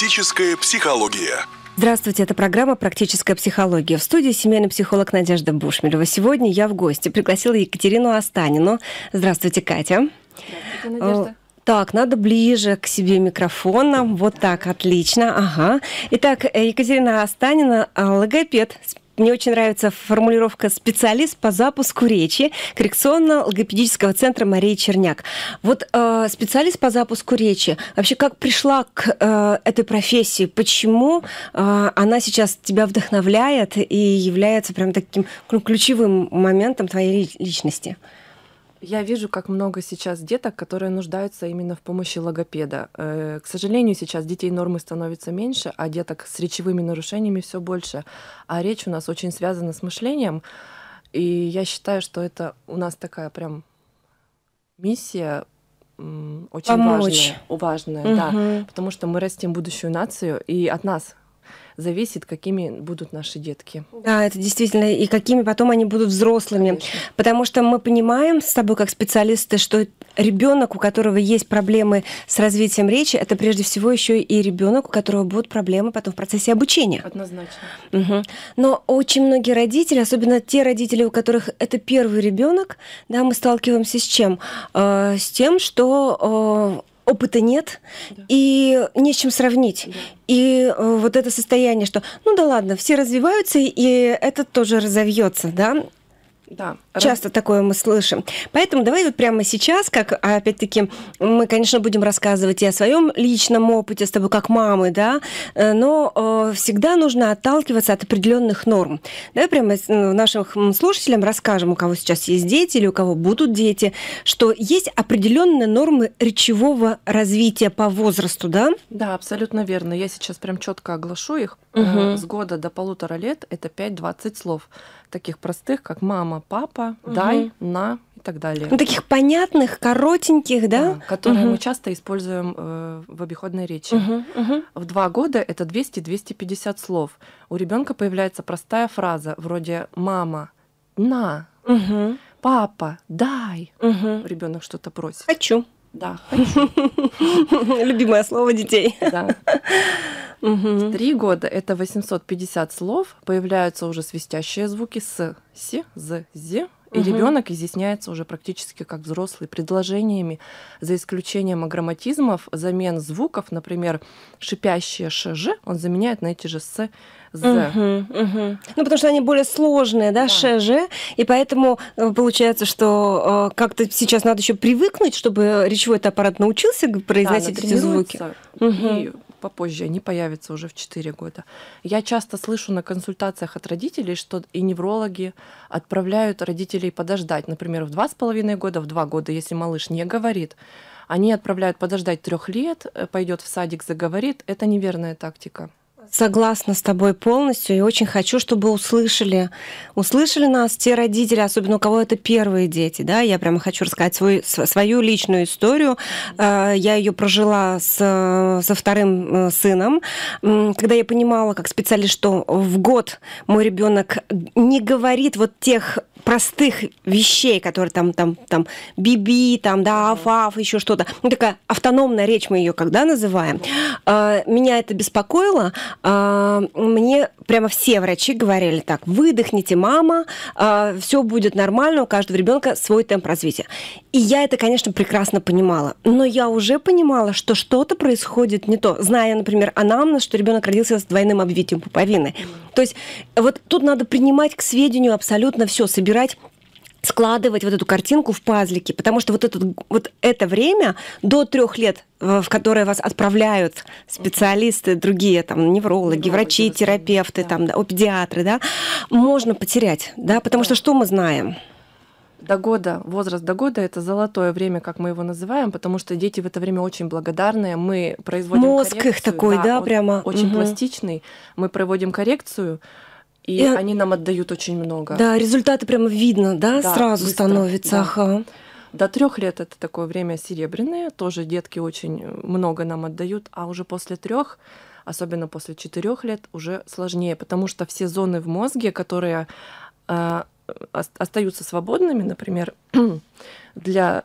Практическая психология. Здравствуйте, это программа «Практическая психология». В студии семейный психолог Надежда Бушмелева. Сегодня я в гости пригласила Екатерину Астанину. Здравствуйте, Катя. Здравствуйте, Надежда. Так, надо ближе к себе микрофона. Вот так, отлично. Ага. Итак, э, Екатерина Астанина, логопед, мне очень нравится формулировка «специалист по запуску речи» коррекционно-логопедического центра Марии Черняк. Вот э, специалист по запуску речи, вообще как пришла к э, этой профессии? Почему э, она сейчас тебя вдохновляет и является прям таким ну, ключевым моментом твоей личности? Я вижу, как много сейчас деток, которые нуждаются именно в помощи логопеда. Э, к сожалению, сейчас детей нормы становится меньше, а деток с речевыми нарушениями все больше. А речь у нас очень связана с мышлением. И я считаю, что это у нас такая прям миссия очень Помочь. важная, важная угу. да, потому что мы растим будущую нацию, и от нас зависит, какими будут наши детки. Да, это действительно, и какими потом они будут взрослыми. Конечно. Потому что мы понимаем с тобой, как специалисты, что ребенок, у которого есть проблемы с развитием речи, это прежде всего еще и ребенок, у которого будут проблемы потом в процессе обучения. Однозначно. Угу. Но очень многие родители, особенно те родители, у которых это первый ребенок, да, мы сталкиваемся с чем? Э, с тем, что э, опыта нет, и не с чем сравнить. И э, вот это состояние, что ну да ладно, все развиваются, и это тоже разовьется, да, да. Часто такое мы слышим. Поэтому давай вот прямо сейчас, как опять-таки мы, конечно, будем рассказывать и о своем личном опыте с тобой как мамы, да, э, но э, всегда нужно отталкиваться от определенных норм. Давай прямо нашим слушателям расскажем, у кого сейчас есть дети или у кого будут дети, что есть определенные нормы речевого развития по возрасту, да? Да, абсолютно верно. Я сейчас прям четко оглашу их. Угу. С года до полутора лет это 5-20 слов таких простых, как мама, папа, угу. дай, на и так далее. Ну, таких понятных, коротеньких, да? да которые угу. мы часто используем э, в обиходной речи. Угу, угу. В два года это 200-250 слов. У ребенка появляется простая фраза вроде «мама», «на», угу. «папа», «дай». Угу. Ребенок что-то просит. «Хочу». Да, хочу. Любимое слово детей. Да. Угу. В три года это 850 слов, появляются уже свистящие звуки с си, з, зи, и угу. ребенок изъясняется уже практически как взрослый предложениями, за исключением агроматизмов, замен звуков, например, шипящие ш-ж, он заменяет на эти же с, з. Угу, угу. Ну, потому что они более сложные, да, да. ш-ж, и поэтому э, получается, что э, как-то сейчас надо еще привыкнуть, чтобы речевой аппарат научился произносить да, эти звуки. Угу. И попозже, они появятся уже в 4 года. Я часто слышу на консультациях от родителей, что и неврологи отправляют родителей подождать, например, в 2,5 года, в 2 года, если малыш не говорит, они отправляют подождать трех лет, э, пойдет в садик, заговорит. Это неверная тактика. Согласна с тобой полностью и очень хочу, чтобы услышали, услышали нас те родители, особенно у кого это первые дети, да, я прямо хочу рассказать свой, свою личную историю. Э, я ее прожила с, со вторым э, сыном, когда я понимала, как специалист, что в год мой ребенок не говорит вот тех простых вещей, которые там, там, там, биби, там, да, афаф, еще что-то. Ну, такая автономная речь мы ее когда называем. Э, меня это беспокоило, а, мне прямо все врачи говорили так, выдохните, мама, а, все будет нормально, у каждого ребенка свой темп развития. И я это, конечно, прекрасно понимала, но я уже понимала, что что-то происходит не то, зная, например, анамнез, что ребенок родился с двойным обвитием пуповины. То есть вот тут надо принимать к сведению абсолютно все, собирать складывать вот эту картинку в пазлики, потому что вот, этот, вот это время до трех лет, э, в которое вас отправляют специалисты, другие там неврологи, неврологи врачи, терапевты, да. там, да, педиатры, да, можно потерять, да, потому да. что что мы знаем? До года, возраст до года – это золотое время, как мы его называем, потому что дети в это время очень благодарные. Мы производим Мозг коррекцию, их такой, да, да прямо. Очень угу. пластичный. Мы проводим коррекцию, и, и они нам отдают очень много. Да, результаты прямо видно, да, да сразу быстро, становится. Да. Ага. До трех лет это такое время серебряное, тоже детки очень э, много нам отдают, а уже после трех, особенно после четырех лет, уже сложнее, потому что все зоны в мозге, которые э, остаются свободными, например, для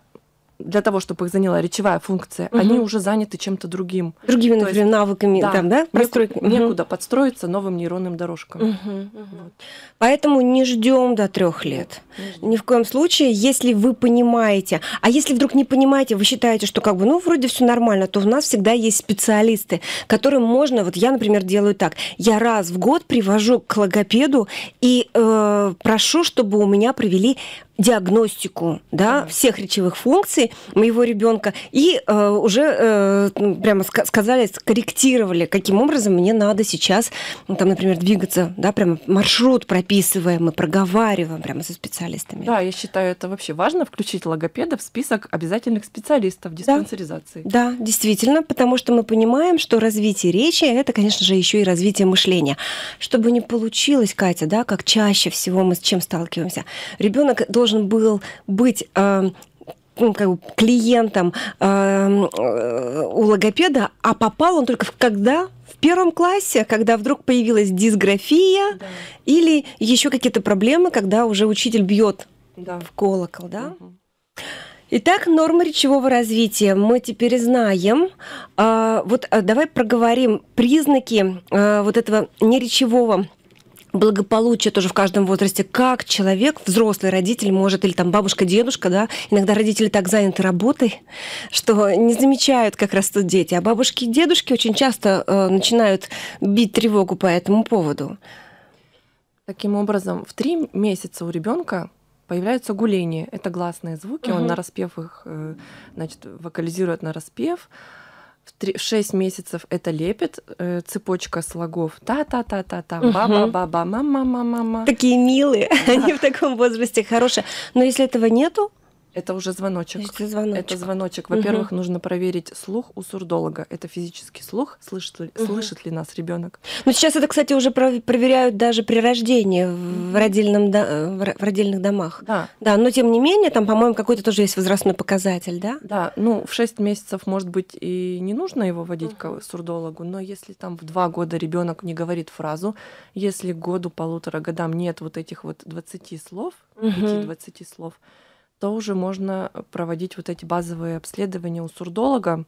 для того, чтобы их заняла речевая функция, угу. они уже заняты чем-то другим. Другими, например, есть, навыками, да, там, да? Простройки. Некуда, угу. некуда подстроиться новым нейронным дорожкам. Угу, угу. Вот. Поэтому не ждем до трех лет. Ни в коем случае, если вы понимаете. А если вдруг не понимаете, вы считаете, что как бы, ну, вроде все нормально, то у нас всегда есть специалисты, которым можно, вот я, например, делаю так, я раз в год привожу к логопеду и э, прошу, чтобы у меня провели диагностику да, mm всех речевых функций моего ребенка и э, уже э, ну, прямо ска- сказали, скорректировали, каким образом мне надо сейчас, ну, там, например, двигаться, да, прямо маршрут прописываем мы проговариваем прямо со специалистами. Да, я считаю, это вообще важно включить логопеда в список обязательных специалистов диспансеризации. Да, да действительно, потому что мы понимаем, что развитие речи это, конечно же, еще и развитие мышления. Чтобы не получилось, Катя, да, как чаще всего мы с чем сталкиваемся, ребенок должен должен был быть э, ну, клиентом э, э, у логопеда, а попал он только в, когда? В первом классе, когда вдруг появилась дисграфия да. или еще какие-то проблемы, когда уже учитель бьет да. в колокол, да? Угу. Итак, нормы речевого развития мы теперь знаем. А, э, вот давай проговорим признаки э, вот этого неречевого благополучие тоже в каждом возрасте, как человек, взрослый родитель может, или там бабушка, дедушка, да, иногда родители так заняты работой, что не замечают, как растут дети, а бабушки и дедушки очень часто э, начинают бить тревогу по этому поводу. Таким образом, в три месяца у ребенка появляются гуления. Это гласные звуки, угу. он распев их, э, значит, вокализирует на распев в 6 месяцев это лепит, э, цепочка слогов та-та-та-та-та, ба-ба-ба-ба, мама-мама-мама. Такие милые, они в таком возрасте хорошие. Но если этого нету, это уже звоночек. Это звоночек. Это звоночек. Во-первых, угу. нужно проверить слух у сурдолога. Это физический слух. Слышит ли, угу. слышит ли нас ребенок? Ну сейчас это, кстати, уже проверяют даже при рождении в родильном в родильных домах. Да. Да, но тем не менее там, по-моему, какой-то тоже есть возрастной показатель, да? Да. Ну в 6 месяцев может быть и не нужно его водить угу. к сурдологу, но если там в 2 года ребенок не говорит фразу, если году полутора годам нет вот этих вот 20 слов, угу. 5-20 слов тоже можно проводить вот эти базовые обследования у сурдолога.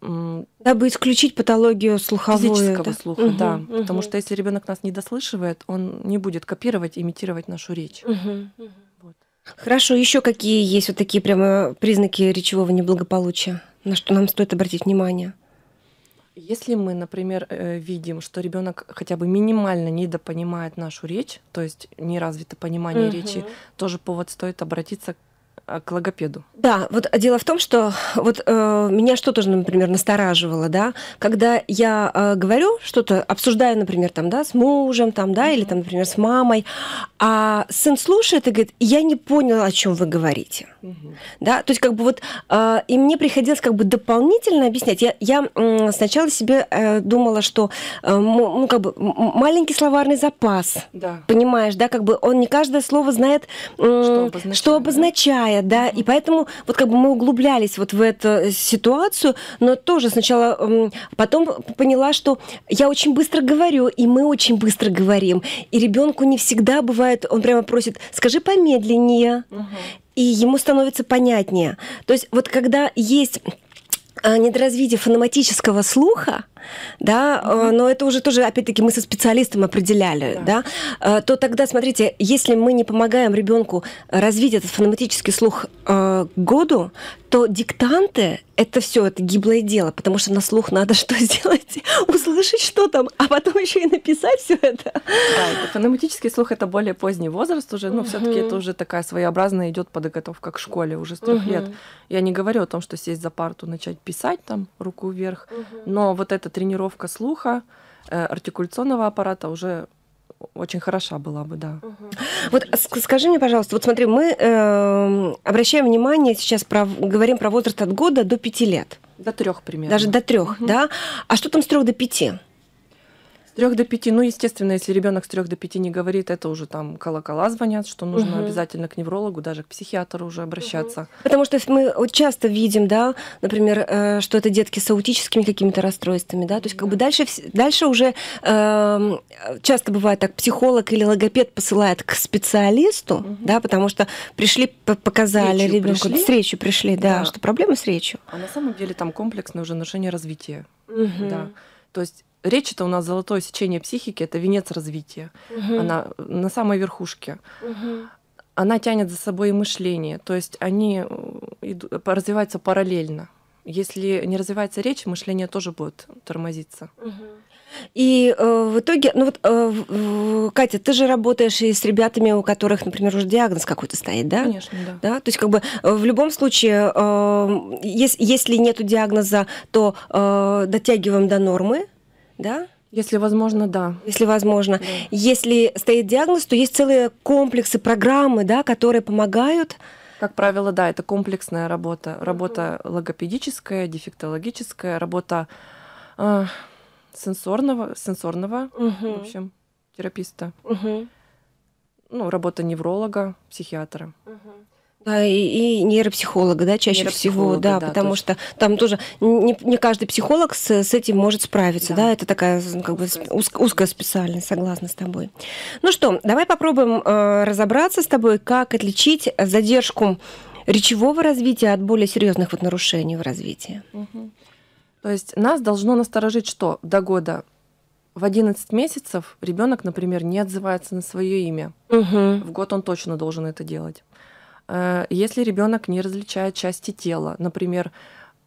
Дабы исключить патологию слуховую. Физического да? слуха, угу, да. Угу. Потому что если ребенок нас не дослышивает, он не будет копировать, имитировать нашу речь. Угу, угу. Вот. Хорошо, еще какие есть вот такие прямо признаки речевого неблагополучия, на что нам стоит обратить внимание? Если мы, например, э, видим, что ребенок хотя бы минимально недопонимает нашу речь, то есть неразвито понимание угу. речи, тоже повод стоит обратиться к логопеду. Да, вот а дело в том, что вот э, меня что тоже, например, настораживало, да, когда я э, говорю что-то, обсуждаю, например, там, да, с мужем, там, да, или там, например, с мамой, а сын слушает и говорит, я не понял, о чем вы говорите. Да, то есть как бы вот, э, и мне приходилось как бы дополнительно объяснять. Я, я э, сначала себе э, думала, что э, ну, как бы маленький словарный запас, да. понимаешь, да, как бы он не каждое слово знает, э, что обозначает, что обозначает да, да? и поэтому вот как бы мы углублялись вот в эту э, ситуацию, но тоже сначала, э, потом поняла, что я очень быстро говорю, и мы очень быстро говорим, и ребенку не всегда бывает, он прямо просит, скажи помедленнее, угу и ему становится понятнее. То есть вот когда есть а, недоразвитие фонематического слуха, да, mm-hmm. но это уже тоже, опять-таки, мы со специалистом определяли, да. да, э, то тогда, смотрите, если мы не помогаем ребенку развить этот фонематический слух э, году, то диктанты это все, это гиблое дело, потому что на слух надо что сделать? Услышать, что там, а потом еще и написать все это. Да, это фонематический слух это более поздний возраст уже, но угу. все-таки это уже такая своеобразная идет подготовка к школе уже с трех угу. лет. Я не говорю о том, что сесть за парту, начать писать там руку вверх, угу. но вот это тренировка слуха, э, артикуляционного аппарата уже очень хороша была бы, да. Вот скажи мне, пожалуйста, вот смотри, мы э, обращаем внимание сейчас про, говорим про возраст от года до пяти лет. До трех примерно. Даже до трех, угу. да? А что там с трех до пяти? трех до пяти, ну, естественно, если ребенок с трех до пяти не говорит, это уже там колокола звонят, что нужно угу. обязательно к неврологу, даже к психиатру уже обращаться. Угу. Потому что мы вот часто видим, да, например, э, что это детки с аутическими какими-то расстройствами, да, то есть как да. бы дальше, дальше уже э, часто бывает так, психолог или логопед посылает к специалисту, угу. да, потому что пришли, показали ребенку, пришли. с пришли, да, да, что проблемы с речью. А на самом деле там комплексное уже нарушение развития, угу. да. То есть речь это у нас золотое сечение психики, это венец развития. Угу. Она э, на самой верхушке. Угу. Она тянет за собой и мышление, то есть они э, э, развиваются параллельно. Если не развивается речь, мышление тоже будет тормозиться. И э, в итоге, ну вот, э, Катя, ты же работаешь и с ребятами, у которых, например, уже диагноз какой-то стоит, да? Конечно, да. да? То есть, как бы, в любом случае, э, если, если нет диагноза, то э, дотягиваем до нормы, да? Если возможно, да. Если возможно. Да. Если стоит диагноз, то есть целые комплексы, программы, да, которые помогают. Как правило, да, это комплексная работа. Работа uh логопедическая, дефектологическая, работа э, сенсорного, сенсорного uh в общем, тераписта. uh Ну, работа невролога, психиатра. uh да, и, и нейропсихолога, да, чаще всего, да, да потому точно. что там тоже не, не каждый психолог с, с этим может справиться, да, да это такая как бы уз, узкая специальность, согласна с тобой. Ну что, давай попробуем э, разобраться с тобой, как отличить задержку речевого развития от более серьезных вот нарушений в развитии. Угу. То есть нас должно насторожить, что до года в 11 месяцев ребенок, например, не отзывается на свое имя. Угу. В год он точно должен это делать. Э, если ребенок не различает части тела, например,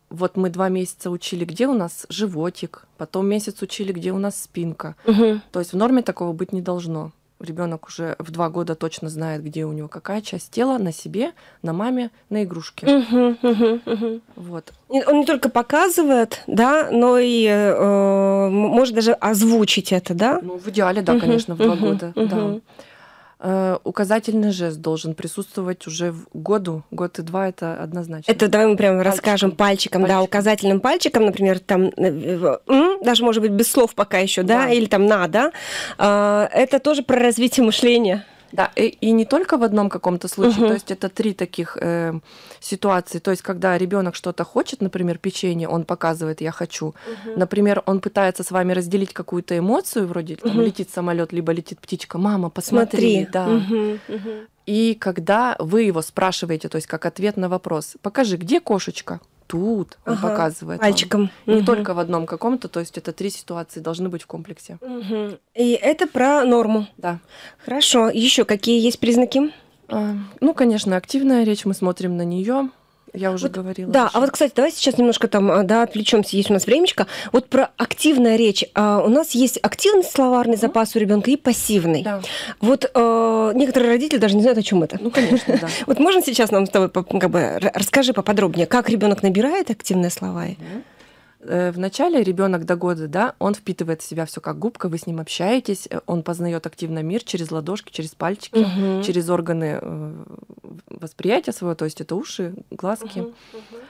вот мы два месяца учили, где у нас животик, потом месяц учили, где у нас спинка. Угу. То есть в норме такого быть не должно. Ребенок уже в два года точно знает, где у него какая часть тела на себе, на маме, на игрушке. Угу, угу, угу. Вот. Он не только показывает, да, но и э, может даже озвучить это, да? Ну, в идеале, да, угу, конечно, в два угу, года. Угу. Да. Э, указательный жест должен присутствовать уже в году. Год и два это однозначно. Это давай мы прямо пальчиком. расскажем пальчиком, пальчиком, да, указательным пальчиком, например, там э, э, даже может быть без слов пока еще, да, да, или там на да Это тоже про развитие мышления. Да, и, и не только в одном каком-то случае, угу. то есть это три таких э, ситуации. То есть, когда ребенок что-то хочет, например, печенье, он показывает я хочу. Угу. Например, он пытается с вами разделить какую-то эмоцию, вроде там, угу. летит самолет, либо летит птичка. Мама, посмотри, Смотри. да. Угу. Угу. И когда вы его спрашиваете, то есть как ответ на вопрос, покажи, где кошечка? тут, он показывает. Пальчиком. Вам. Не угу. только в одном каком-то, то есть это три ситуации должны быть в комплексе. Угу. И это про норму. Да. Хорошо. Еще какие есть признаки? А, ну, конечно, активная речь, мы смотрим на нее. Я уже вот, говорила. Да, еще. а вот, кстати, давай сейчас немножко там, а, да, отвлечемся, есть у нас времечко. Вот про активная речь. А, у нас есть активный словарный запас у ребенка и пассивный. Да. Вот э, некоторые родители даже не знают, о чем это. Ну, конечно, да. Вот можно сейчас нам с тобой как бы расскажи поподробнее, как ребенок набирает активные слова? Mm-hmm. Э, в начале ребенок до года, да, он впитывает в себя все как губка, вы с ним общаетесь, э, он познает активно мир через ладошки, через пальчики, угу. через органы э, восприятия своего, то есть это уши, глазки. Угу, угу.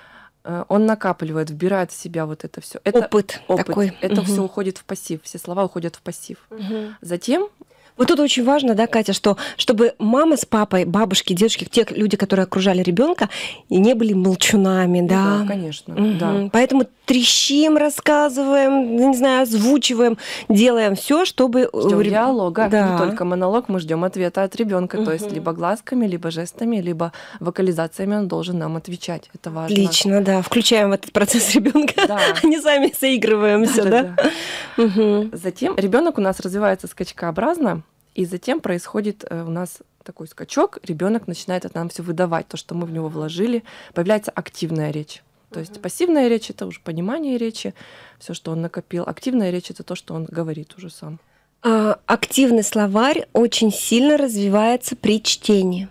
Он накапливает, вбирает в себя вот это все. опыт, опыт. такой. Это угу. все уходит в пассив, все слова уходят в пассив. Угу. Затем вот тут очень важно, да, Катя, что чтобы мама с папой, бабушки, дедушки, те люди, которые окружали ребенка, не были молчунами, ну да. Да, конечно. Угу. Да. Поэтому трещим, рассказываем, не знаю, озвучиваем, делаем все, чтобы ждем диалога, да. не только монолог, мы ждем ответа от ребенка, угу. то есть либо глазками, либо жестами, либо вокализациями он должен нам отвечать. Это важно. Отлично, да, включаем в этот процесс ребенка, да. не сами заигрываемся, да. Затем ребенок у нас развивается скачкообразно. И затем происходит э, у нас такой скачок, ребенок начинает от нам все выдавать, то, что мы в него вложили, появляется активная речь. То есть пассивная речь это уже понимание речи, все, что он накопил. Активная речь это то, что он говорит уже сам. А, активный словарь очень сильно развивается при чтении.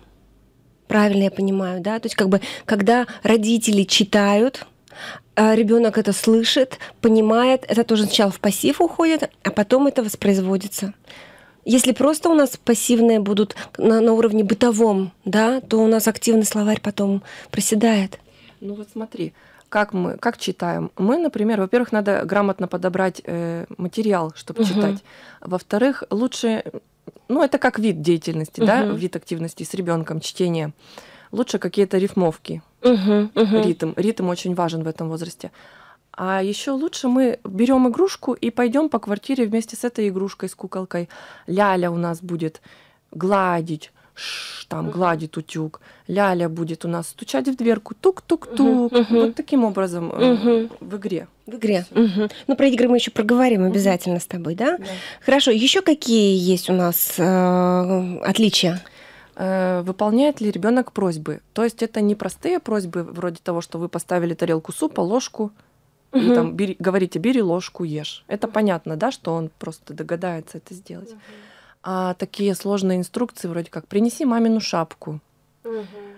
Правильно я понимаю, да? То есть как бы когда родители читают, а ребенок это слышит, понимает, это тоже сначала в пассив уходит, а потом это воспроизводится. Если просто у нас пассивные будут на, на уровне бытовом, да, то у нас активный словарь потом проседает. Ну вот смотри, как мы как читаем. Мы, например, во-первых, надо грамотно подобрать э, материал, чтобы угу. читать. Во-вторых, лучше, ну это как вид деятельности, угу. да, вид активности с ребенком чтение. Лучше какие-то рифмовки, угу, угу. ритм. Ритм очень важен в этом возрасте. А еще лучше мы берем игрушку и пойдем по квартире вместе с этой игрушкой, с куколкой. Ляля у нас будет гладить, Ш, там гладит утюг, ляля будет у нас стучать в дверку, тук-тук-тук. Угу, угу. Вот таким образом угу. в игре. В игре. Угу. Ну, про игры мы еще проговорим обязательно угу. с тобой, да? да? Хорошо, еще какие есть у нас э, отличия? Э, выполняет ли ребенок просьбы. То есть это не простые просьбы вроде того, что вы поставили тарелку супа, ложку, угу. ну, там, бери, говорите, бери ложку, ешь. Это понятно, да, что он просто догадается это сделать. Угу. А такие сложные инструкции вроде как «принеси мамину шапку». Угу.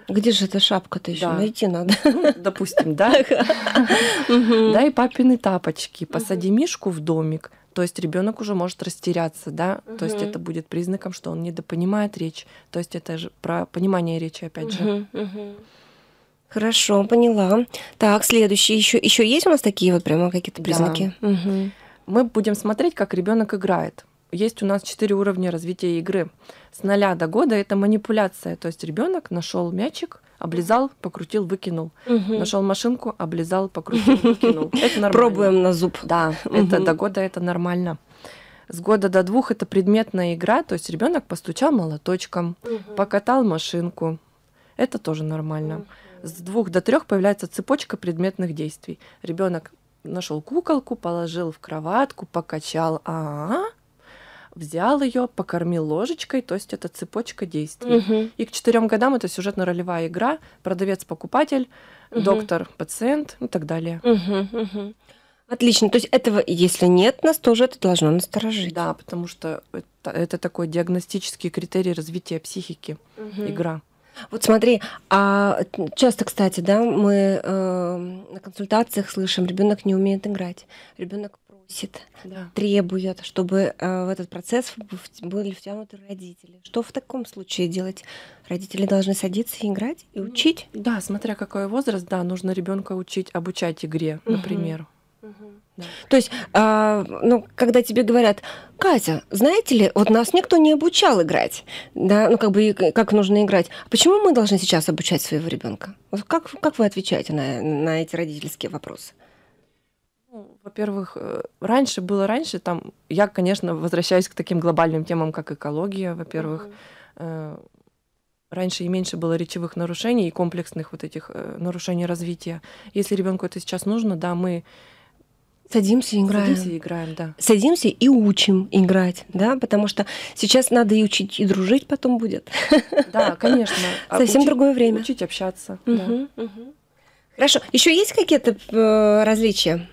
Где же эта шапка-то еще? Да. Найти надо. Ну, допустим, да. Да, и папины тапочки. Посади мишку в домик. То есть ребенок уже может растеряться, да. То есть это будет признаком, что он недопонимает речь. То есть это же про понимание речи, опять же. Хорошо, поняла. Так, следующий. Еще, еще есть у нас такие вот прямо какие-то признаки? Да. Угу. Мы будем смотреть, как ребенок играет. Есть у нас четыре уровня развития игры. С нуля до года это манипуляция. То есть ребенок нашел мячик, облизал, покрутил, выкинул. Угу. Нашел машинку, облизал, покрутил, выкинул. Это нормально. Пробуем на зуб. Да, это до года это нормально. С года до двух это предметная игра, то есть ребенок постучал молоточком, покатал машинку. Это тоже нормально. Угу с двух до трех появляется цепочка предметных действий. Ребенок нашел куколку, положил в кроватку, покачал, а, взял ее, покормил ложечкой, то есть это цепочка действий. Угу. И к четырем годам это сюжетно-ролевая игра, продавец-покупатель, угу. доктор-пациент и так далее. Угу, угу. Отлично. То есть этого, если нет, нас тоже это должно насторожить. Да, потому что это, это такой диагностический критерий развития психики угу. игра. Вот смотри, а часто, кстати, да, мы э, на консультациях слышим, ребенок не умеет играть, ребенок просит, да. требует, чтобы э, в этот процесс были втянуты родители. Что в таком случае делать? Родители должны садиться и играть и ну, учить? Да, смотря какой возраст, да, нужно ребенка учить, обучать игре, например. Угу. Да. То есть, а, ну, когда тебе говорят, Катя, знаете ли, вот нас никто не обучал играть, да, ну как бы как нужно играть. А почему мы должны сейчас обучать своего ребенка? Вот как как вы отвечаете на на эти родительские вопросы? Ну, во-первых, э, раньше было раньше, там я, конечно, возвращаюсь к таким глобальным темам, как экология, во-первых. Mm-hmm. Раньше и меньше было речевых нарушений и комплексных вот этих э, нарушений развития. Если ребенку это сейчас нужно, да, мы Садимся и играем. Садимся и играем, да. Садимся и учим играть, да, потому что сейчас надо и учить, и дружить потом будет. Да, конечно. Совсем учить, другое время. Учить общаться. Угу, да. угу. Хорошо. Еще есть какие-то э, различия?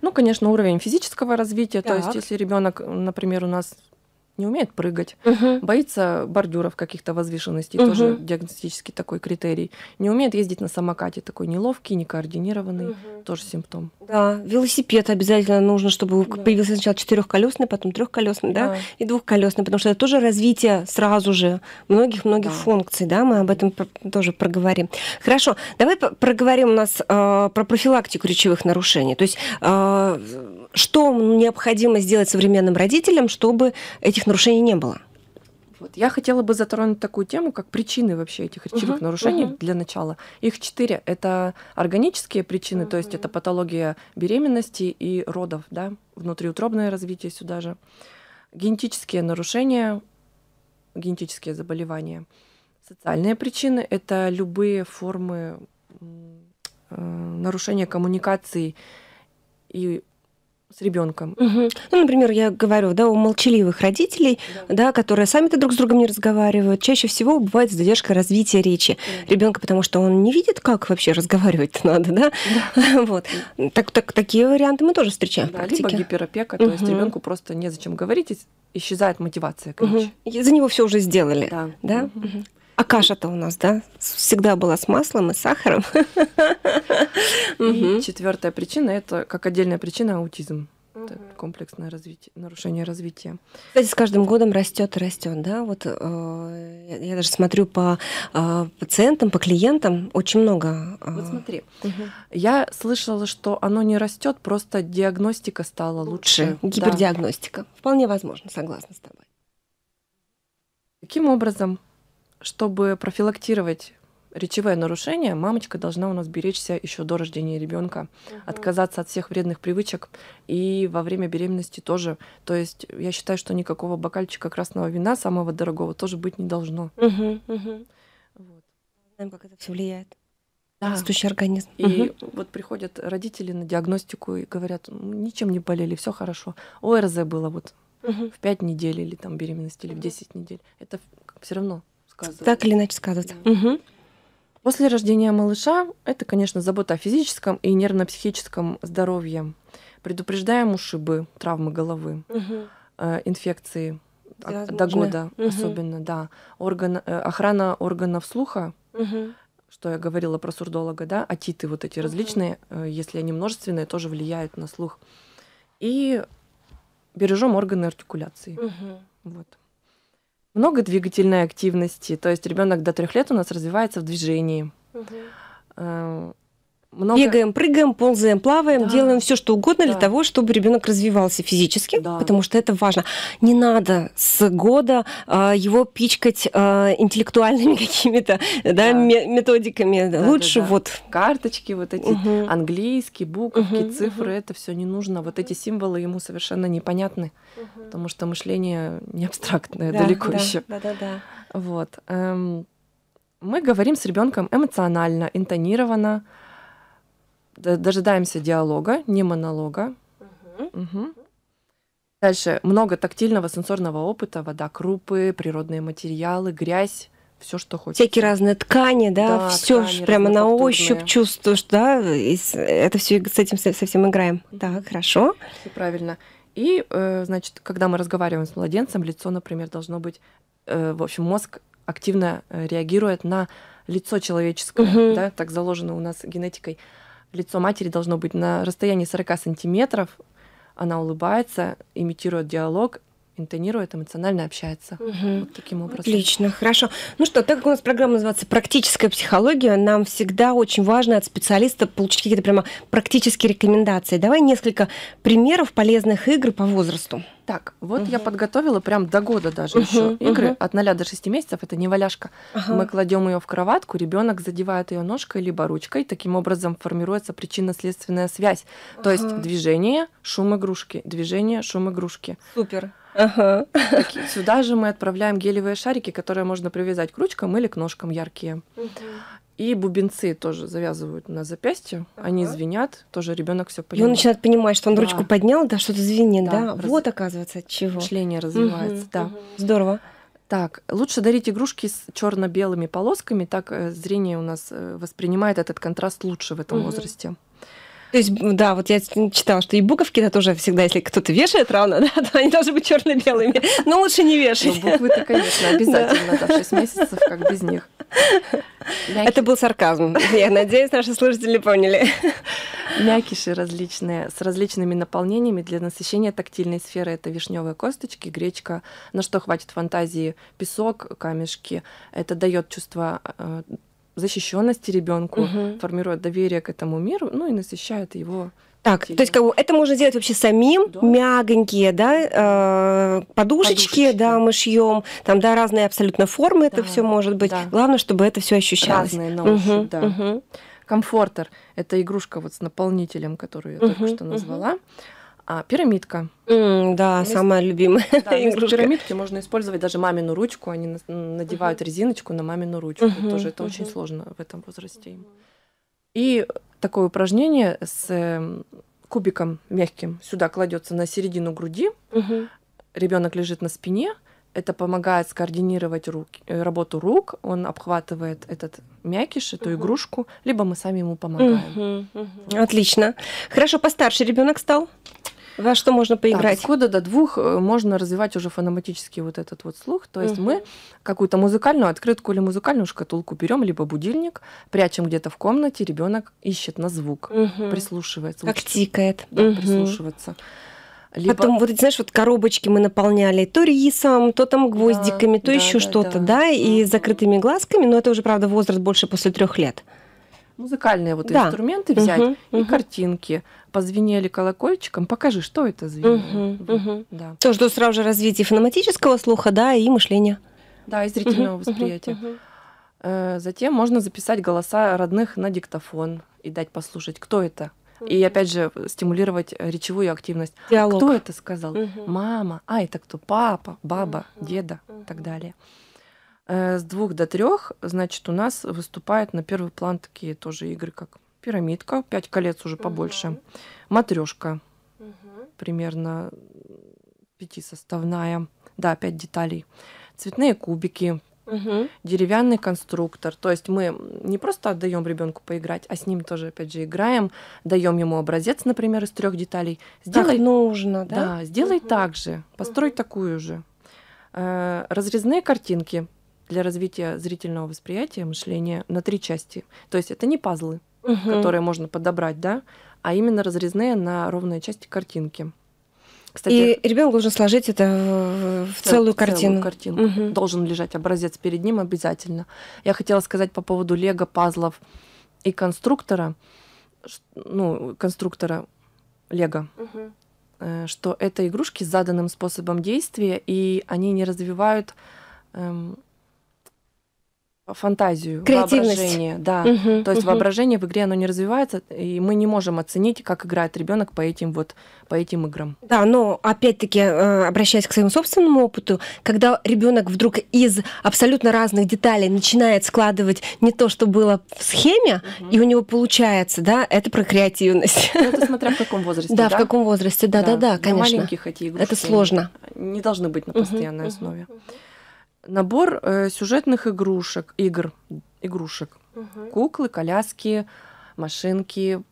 Ну, конечно, уровень физического развития. Так. То есть, если ребенок, например, у нас не умеет прыгать, угу. боится бордюров каких-то возвышенностей, угу. тоже диагностический такой критерий, не умеет ездить на самокате, такой неловкий, некоординированный, угу. тоже симптом. Да, велосипед обязательно нужно, чтобы да. появился сначала четырехколесный, потом трехколесный, да. да, и двухколесный, потому что это тоже развитие сразу же многих-многих да. функций, да, мы об этом тоже проговорим. Хорошо, давай проговорим у нас э, про профилактику речевых нарушений, то есть э, что необходимо сделать современным родителям, чтобы этих нарушений не было? Вот. Я хотела бы затронуть такую тему, как причины вообще этих речевых угу, нарушений угу. для начала. Их четыре. Это органические причины, угу. то есть это патология беременности и родов, да, внутриутробное развитие сюда же. Генетические нарушения, генетические заболевания. Социальные причины — это любые формы э, нарушения коммуникации и с ребенком. Угу. Ну, например, я говорю, да, у молчаливых родителей, да, да которые сами-то друг с другом не разговаривают, чаще всего бывает задержка развития речи да. ребенка, потому что он не видит, как вообще разговаривать надо, да. да. вот. Так, так, такие варианты мы тоже встречаем да, в практике. Либо гиперопека, угу. то есть ребенку просто незачем говорить, исчезает мотивация к речи. Угу. За него все уже сделали. Да. да? Угу. А каша-то у нас, да, всегда была с маслом и сахаром. И четвертая причина это как отдельная причина аутизм. Это комплексное развитие, нарушение развития. Кстати, с каждым годом растет и растет, да. Вот э, я даже смотрю по э, пациентам, по клиентам очень много. Э... Вот смотри, угу. я слышала, что оно не растет, просто диагностика стала лучше. лучше. Гипердиагностика. Да. Вполне возможно, согласна с тобой. Каким образом, чтобы профилактировать речевое нарушение, мамочка должна у нас беречься еще до рождения ребенка, угу. отказаться от всех вредных привычек и во время беременности тоже. То есть я считаю, что никакого бокальчика красного вина, самого дорогого, тоже быть не должно. Угу, угу. Вот. Знаем, как это все влияет. Да. Растущий организм. И угу. вот приходят родители на диагностику и говорят, ничем не болели, все хорошо. ОРЗ было вот угу. в 5 недель или там беременности, или в 10 недель. Это все равно сказывается. Так или иначе сказывается. Да. Угу. После рождения малыша это, конечно, забота о физическом и нервно-психическом здоровье. Предупреждаем ушибы, травмы головы, угу. э, инфекции да, до года угу. особенно, да. Орган, э, охрана органов слуха, угу. что я говорила про сурдолога, да, атиты вот эти угу. различные, э, если они множественные, тоже влияют на слух. И бережем органы артикуляции. Угу. Вот много двигательной активности. То есть ребенок до трех лет у нас развивается в движении. Угу много... Бегаем, прыгаем, ползаем, плаваем, да. делаем все, что угодно да. для того, чтобы ребенок развивался физически, да. потому что это важно. Не надо с года э, его пичкать э, интеллектуальными какими-то да, да. методиками. Да, Лучше да, да. вот карточки, вот эти угу. английские буковки, угу, цифры, угу. это все не нужно. Вот эти символы ему совершенно непонятны, угу. потому что мышление не абстрактное, да, далеко да, еще. Да, да, да. Вот. Эм, мы говорим с ребенком эмоционально, интонированно дожидаемся диалога, не монолога. Угу. Угу. Дальше много тактильного сенсорного опыта, вода, крупы, природные материалы, грязь, все, что хочешь. Всякие разные ткани, да, да все прямо на ощупь чувствуешь, да, и это все с этим совсем играем. Да, хорошо. Все правильно. И, э, значит, когда мы разговариваем с младенцем, лицо, например, должно быть, э, в общем, мозг активно э, реагирует на лицо человеческое, угу. да, так заложено у нас генетикой. Лицо матери должно быть на расстоянии 40 сантиметров. Она улыбается, имитирует диалог, интонирует, эмоционально общается. Угу. Вот таким образом. Отлично, хорошо. Ну что, так как у нас программа называется «Практическая психология», нам всегда очень важно от специалиста получить какие-то прямо практические рекомендации. Давай несколько примеров полезных игр по возрасту. Так, вот угу. я подготовила прям до года даже угу, еще игры угу. от 0 до 6 месяцев. Это не валяшка. Ага. Мы кладем ее в кроватку, ребенок задевает ее ножкой либо ручкой. Таким образом формируется причинно-следственная связь. Ага. То есть движение, шум игрушки, движение, шум игрушки. Супер. Ага. сюда же мы отправляем гелевые шарики, которые можно привязать к ручкам или к ножкам яркие. И бубенцы тоже завязывают на запястье, ага. они звенят, тоже ребенок все понимает. И он начинает понимать, что он да. ручку поднял, да, что-то звенит, да. да? Раз... Вот оказывается от чего. Мышление развивается, угу, да. Угу. Здорово. Так, лучше дарить игрушки с черно-белыми полосками, так э, зрение у нас э, воспринимает этот контраст лучше в этом угу. возрасте. То есть, да, вот я читала, что и буковки-то тоже всегда, если кто-то вешает равно, да, то они должны быть черно белыми Но лучше не вешать. Ну, буквы-то, конечно, обязательно, да. там 6 месяцев, как без них. Мякиш... Это был сарказм. Я надеюсь, наши слушатели поняли. Мякиши различные, с различными наполнениями для насыщения тактильной сферы. Это вишневые косточки, гречка, на что хватит фантазии, песок, камешки. Это дает чувство э, защищенности ребенку, угу. формирует доверие к этому миру, ну и насыщает его так, Интересно. то есть как бы это можно сделать вообще самим, да. мягонькие, да, э, подушечки, подушечки, да, мы шьем, там, да, разные абсолютно формы да, это все может быть. Да. Главное, чтобы это все ощущалось. Разные ножи, угу, да. Угу. Комфортер – это игрушка вот с наполнителем, которую я угу, только что назвала. Угу. А, пирамидка. Mm, да, вместо... самая любимая да, пирамидки можно использовать даже мамину ручку. Они надевают uh-huh. резиночку на мамину ручку. Uh-huh, Тоже это uh-huh. очень сложно в этом возрасте. uh И такое упражнение с эм, кубиком мягким сюда кладется на середину груди. Uh-huh. Ребенок лежит на спине. Это помогает скоординировать руки, э, работу рук. Он обхватывает этот мякиш, эту угу. игрушку, либо мы сами ему помогаем. Угу, угу. Отлично. Хорошо, постарше ребенок стал? Во что можно поиграть? Так, с года до двух э, можно развивать уже фономатический вот этот вот слух. То есть угу. мы какую-то музыкальную открытку или музыкальную шкатулку берем, либо будильник, прячем где-то в комнате, ребенок ищет на звук, угу. прислушивается. Как учится. тикает. Да, угу. прислушиваться. А либо... Потом, вот знаешь, вот коробочки мы наполняли то рисом, то там гвоздиками, да, то да, еще да, что-то, да, да и с закрытыми глазками, но это уже, правда, возраст больше после трех лет музыкальные вот да. инструменты взять угу, и угу. картинки. Позвенели колокольчиком, покажи, что это звенело. Угу, угу. Да. То, что сразу же развитие фонематического слуха, да, и мышления. Да, и зрительного угу, восприятия. Угу, угу. Затем можно записать голоса родных на диктофон и дать послушать, кто это. И опять же э, стимулировать э, речевую активность. Диалог. Кто это сказал? Угу. Мама. А это кто? Папа, баба, угу. деда угу. так далее. Э, с двух до трех, значит, у нас выступают на первый план такие тоже игры, как пирамидка, пять колец уже побольше, угу. матрешка, угу. примерно пятисоставная, да, пять деталей, цветные кубики, угу. деревянный конструктор. То есть мы не просто отдаем ребенку поиграть, а с ним тоже, опять же, играем, даем ему образец, например, из трех деталей. Сделай как нужно, да? Да, сделай угу. так же, построй угу. такую же. Э, разрезные картинки для развития зрительного восприятия, мышления на три части. То есть это не пазлы, угу. которые можно подобрать, да, а именно разрезные на ровные части картинки. Кстати, и ребенок должен сложить это в, целую, целую картину. Целую картинку. Угу. Должен лежать образец перед ним обязательно. Я хотела сказать по поводу лего, пазлов и конструктора, ну, конструктора лего, угу. что это игрушки с заданным способом действия, и они не развивают эм, фантазию, воображение, да. Угу, То есть угу. воображение в игре оно не развивается, и мы не можем оценить, как играет ребенок по этим вот по этим играм. Да, но опять-таки э, обращаясь к своему собственному опыту, когда ребенок вдруг из абсолютно разных деталей начинает складывать не то, что было в схеме, угу. и у него получается, да, это про креативность. Ну, это смотря в каком возрасте. Да, да? в каком возрасте, да, да, да, да конечно. Маленьких эти игрушки. Это сложно. Не должны быть на постоянной угу, основе. Угу набор э, сюжетных игрушек, игр, игрушек. Угу. Куклы, коляски, машинки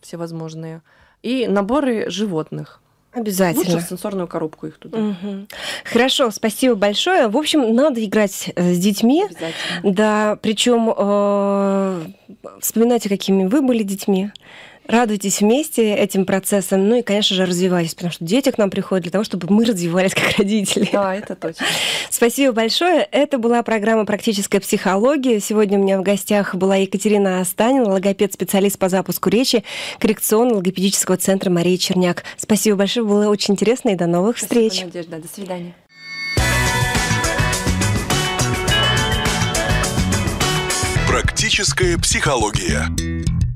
всевозможные. И наборы животных. Обязательно. Лучше в сенсорную коробку их туда. Угу. Хорошо, спасибо большое. В общем, надо играть э, с детьми. Да, причем э, вспоминайте, какими вы были детьми. Радуйтесь вместе этим процессом, ну и, конечно же, развивайтесь, потому что дети к нам приходят для того, чтобы мы развивались как родители. Да, это точно. Спасибо большое. Это была программа «Практическая психология». Сегодня у меня в гостях была Екатерина Останина, логопед-специалист по запуску речи коррекционно-логопедического центра Мария Черняк. Спасибо большое, было очень интересно и до новых Спасибо, встреч. Надежда, до свидания. Практическая психология.